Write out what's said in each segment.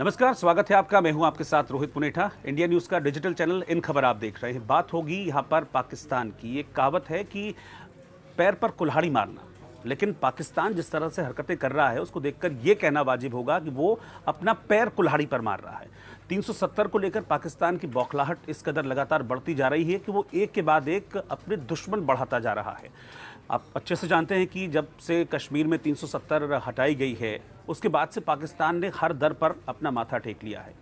नमस्कार स्वागत है आपका मैं हूं आपके साथ रोहित पुनेठा इंडिया न्यूज़ का डिजिटल चैनल इन खबर आप देख रहे हैं बात होगी यहां पर पाकिस्तान की एक कहावत है कि पैर पर कुल्हाड़ी मारना लेकिन पाकिस्तान जिस तरह से हरकतें कर रहा है उसको देखकर ये कहना वाजिब होगा कि वो अपना पैर कुल्हाड़ी पर मार रहा है 370 को लेकर पाकिस्तान की बौखलाहट इस कदर लगातार बढ़ती जा रही है कि वो एक के बाद एक अपने दुश्मन बढ़ाता जा रहा है आप अच्छे से जानते हैं कि जब से कश्मीर में 370 हटाई गई है उसके बाद से पाकिस्तान ने हर दर पर अपना माथा टेक लिया है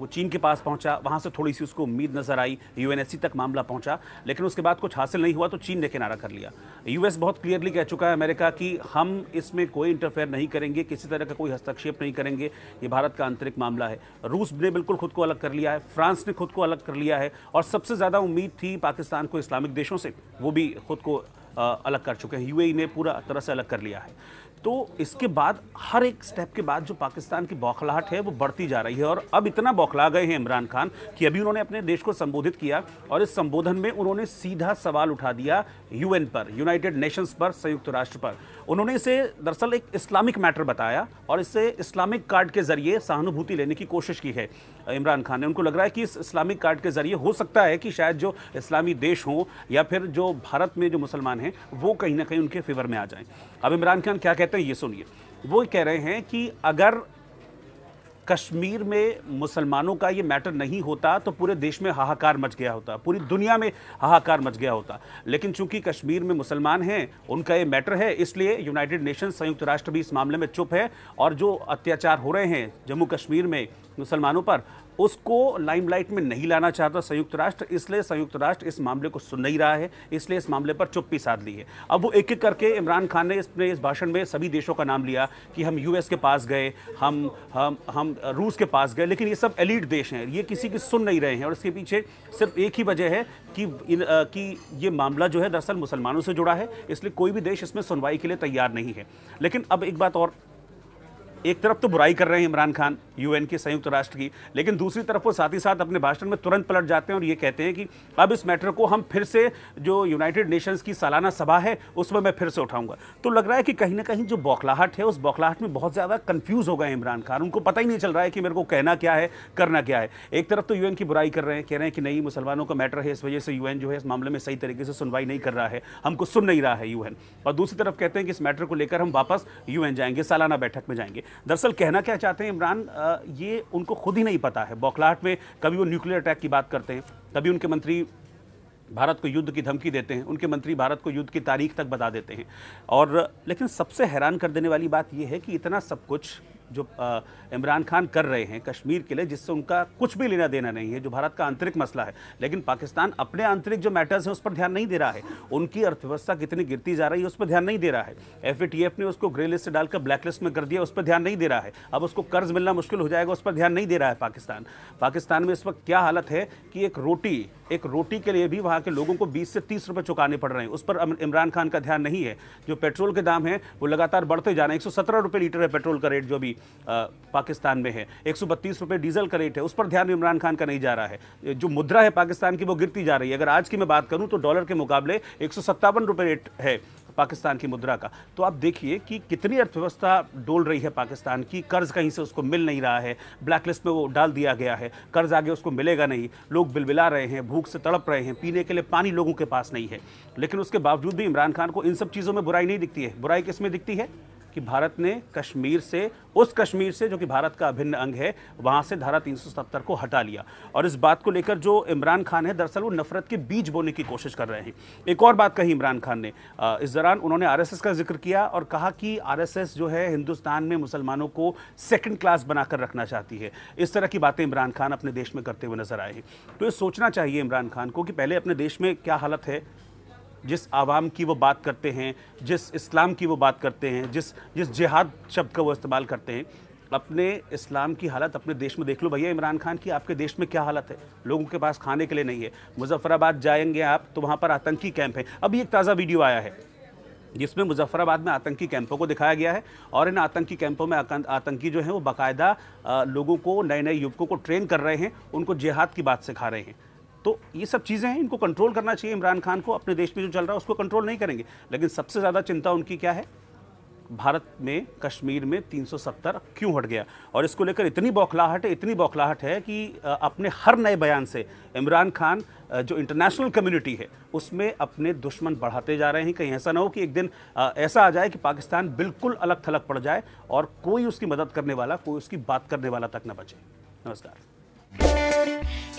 वो चीन के पास पहुंचा वहाँ से थोड़ी सी उसको उम्मीद नज़र आई यू तक मामला पहुंचा लेकिन उसके बाद कुछ हासिल नहीं हुआ तो चीन ने किनारा कर लिया यूएस बहुत क्लियरली कह चुका है अमेरिका कि हम इसमें कोई इंटरफेयर नहीं करेंगे किसी तरह का कोई हस्तक्षेप नहीं करेंगे ये भारत का आंतरिक मामला है रूस ने बिल्कुल खुद को अलग कर लिया है फ्रांस ने खुद को अलग कर लिया है और सबसे ज़्यादा उम्मीद थी पाकिस्तान को इस्लामिक देशों से वो भी खुद को अलग कर चुके हैं यूएई ने पूरा तरह से अलग कर लिया है तो इसके बाद हर एक स्टेप के बाद जो पाकिस्तान की बौखलाहट है वो बढ़ती जा रही है और अब इतना बौखला गए हैं इमरान खान कि अभी उन्होंने अपने देश को संबोधित किया और इस संबोधन में उन्होंने सीधा सवाल उठा दिया यूएन पर यूनाइटेड नेशंस पर संयुक्त राष्ट्र पर उन्होंने इसे दरअसल एक इस्लामिक मैटर बताया और इसे इस्लामिक कार्ड के जरिए सहानुभूति लेने की कोशिश की है इमरान खान ने उनको लग रहा है कि इस इस्लामिक कार्ड के जरिए हो सकता है कि शायद जो इस्लामी देश हों या फिर जो भारत में जो मुसलमान हैं वो कहीं ना कहीं उनके फेवर में आ जाएँ अब इमरान खान क्या कहते कहते हैं ये सुनिए वो कह रहे हैं कि अगर कश्मीर में मुसलमानों का ये मैटर नहीं होता तो पूरे देश में हाहाकार मच गया होता पूरी दुनिया में हाहाकार मच गया होता लेकिन चूंकि कश्मीर में मुसलमान हैं उनका ये मैटर है इसलिए यूनाइटेड नेशन संयुक्त राष्ट्र भी इस मामले में चुप है और जो अत्याचार हो रहे हैं जम्मू कश्मीर में मुसलमानों पर उसको लाइमलाइट में नहीं लाना चाहता संयुक्त राष्ट्र इसलिए संयुक्त राष्ट्र इस मामले को सुन नहीं रहा है इसलिए इस मामले पर चुप्पी साध ली है अब वो एक एक करके इमरान खान ने इसने इस भाषण में सभी देशों का नाम लिया कि हम यूएस के पास गए हम हम हम रूस के पास गए लेकिन ये सब एलिट देश हैं ये किसी की सुन नहीं रहे हैं और इसके पीछे सिर्फ एक ही वजह है कि इन, आ, कि ये मामला जो है दरअसल मुसलमानों से जुड़ा है इसलिए कोई भी देश इसमें सुनवाई के लिए तैयार नहीं है लेकिन अब एक बात और एक तरफ तो बुराई कर रहे हैं इमरान खान यूएन के संयुक्त राष्ट्र की लेकिन दूसरी तरफ वो साथ ही साथ अपने भाषण में तुरंत पलट जाते हैं और ये कहते हैं कि अब इस मैटर को हम फिर से जो यूनाइटेड नेशंस की सालाना सभा है उसमें मैं फिर से उठाऊंगा तो लग रहा है कि कहीं ना कहीं जो बौखलाहट है उस बौखलाहट में बहुत ज़्यादा कन्फ्यूज़ हो गए इमरान खान उनको पता ही नहीं चल रहा है कि मेरे को कहना क्या है करना क्या है एक तरफ तो यू की बुराई कर रहे हैं कह रहे हैं कि नहीं मुसलमानों का मैटर है इस वजह से यू जो है इस मामले में सही तरीके से सुनवाई नहीं कर रहा है हमको सुन नहीं रहा है यू और दूसरी तरफ कहते हैं कि इस मैटर को लेकर हम वापस यू जाएंगे सालाना बैठक में जाएंगे दरअसल कहना क्या चाहते हैं इमरान ये उनको खुद ही नहीं पता है बौखलाहट में कभी वो न्यूक्लियर अटैक की बात करते हैं कभी उनके मंत्री भारत को युद्ध की धमकी देते हैं उनके मंत्री भारत को युद्ध की तारीख तक बता देते हैं और लेकिन सबसे हैरान कर देने वाली बात यह है कि इतना सब कुछ जो इमरान खान कर रहे हैं कश्मीर के लिए जिससे उनका कुछ भी लेना देना नहीं है जो भारत का आंतरिक मसला है लेकिन पाकिस्तान अपने आंतरिक जो मैटर्स हैं उस पर ध्यान नहीं दे रहा है उनकी अर्थव्यवस्था कितनी गिरती जा रही है उस पर ध्यान नहीं दे रहा है एफ ने उसको ग्रे लिस्ट से डालकर ब्लैक लिस्ट में कर दिया उस पर ध्यान नहीं दे रहा है अब उसको कर्ज मिलना मुश्किल हो जाएगा उस पर ध्यान नहीं दे रहा है पाकिस्तान पाकिस्तान में इस वक्त क्या हालत है कि एक रोटी एक रोटी के लिए भी वहाँ के लोगों को 20 से 30 रुपए चुकाने पड़ रहे हैं उस पर इमरान खान का ध्यान नहीं है जो पेट्रोल के दाम हैं वो लगातार बढ़ते जा रहे हैं एक सौ लीटर है पेट्रोल का रेट जो भी पाकिस्तान में है एक सौ डीजल का रेट है उस पर ध्यान इमरान खान का नहीं जा रहा है जो मुद्रा है पाकिस्तान की वो गिरती जा रही है अगर आज की मैं बात करूँ तो डॉलर के मुकाबले एक रुपए रेट है पाकिस्तान की मुद्रा का तो आप देखिए कि कितनी अर्थव्यवस्था डोल रही है पाकिस्तान की कर्ज कहीं से उसको मिल नहीं रहा है ब्लैक लिस्ट में वो डाल दिया गया है कर्ज आगे उसको मिलेगा नहीं लोग बिलबिला रहे हैं भूख से तड़प रहे हैं पीने के लिए पानी लोगों के पास नहीं है लेकिन उसके बावजूद भी इमरान खान को इन सब चीज़ों में बुराई नहीं दिखती है बुराई किस में दिखती है कि भारत ने कश्मीर से उस कश्मीर से जो कि भारत का अभिन्न अंग है वहाँ से धारा 370 को हटा लिया और इस बात को लेकर जो इमरान खान है दरअसल वो नफरत के बीज बोने की कोशिश कर रहे हैं एक और बात कही इमरान खान ने इस दौरान उन्होंने आरएसएस का जिक्र किया और कहा कि आरएसएस जो है हिंदुस्तान में मुसलमानों को सेकेंड क्लास बनाकर रखना चाहती है इस तरह की बातें इमरान खान अपने देश में करते हुए नजर आए हैं तो ये सोचना चाहिए इमरान खान को कि पहले अपने देश में क्या हालत है जिस आवाम की वो बात करते हैं जिस इस्लाम की वो बात करते हैं जिस जिस जिहाद शब्द का वो इस्तेमाल करते हैं अपने इस्लाम की हालत अपने देश में देख लो भैया इमरान खान की आपके देश में क्या हालत है लोगों के पास खाने के लिए नहीं है मुजफ्फराबाद जाएंगे आप तो वहाँ पर आतंकी कैंप है अभी एक ताज़ा वीडियो आया है जिसमें मुजफ्फराबाद में आतंकी कैंपों को दिखाया गया है और इन आतंकी कैंपों में आतंकी जो हैं वो बाकायदा लोगों को नए नए युवकों को ट्रेन कर रहे हैं उनको जिहाद की बात सिखा रहे हैं तो ये सब चीज़ें हैं इनको कंट्रोल करना चाहिए इमरान खान को अपने देश में जो चल रहा है उसको कंट्रोल नहीं करेंगे लेकिन सबसे ज़्यादा चिंता उनकी क्या है भारत में कश्मीर में 370 क्यों हट गया और इसको लेकर इतनी बौखलाहट है इतनी बौखलाहट है कि अपने हर नए बयान से इमरान खान जो इंटरनेशनल कम्युनिटी है उसमें अपने दुश्मन बढ़ाते जा रहे हैं कहीं ऐसा ना हो कि एक दिन ऐसा आ जाए कि पाकिस्तान बिल्कुल अलग थलग पड़ जाए और कोई उसकी मदद करने वाला कोई उसकी बात करने वाला तक न बचे नमस्कार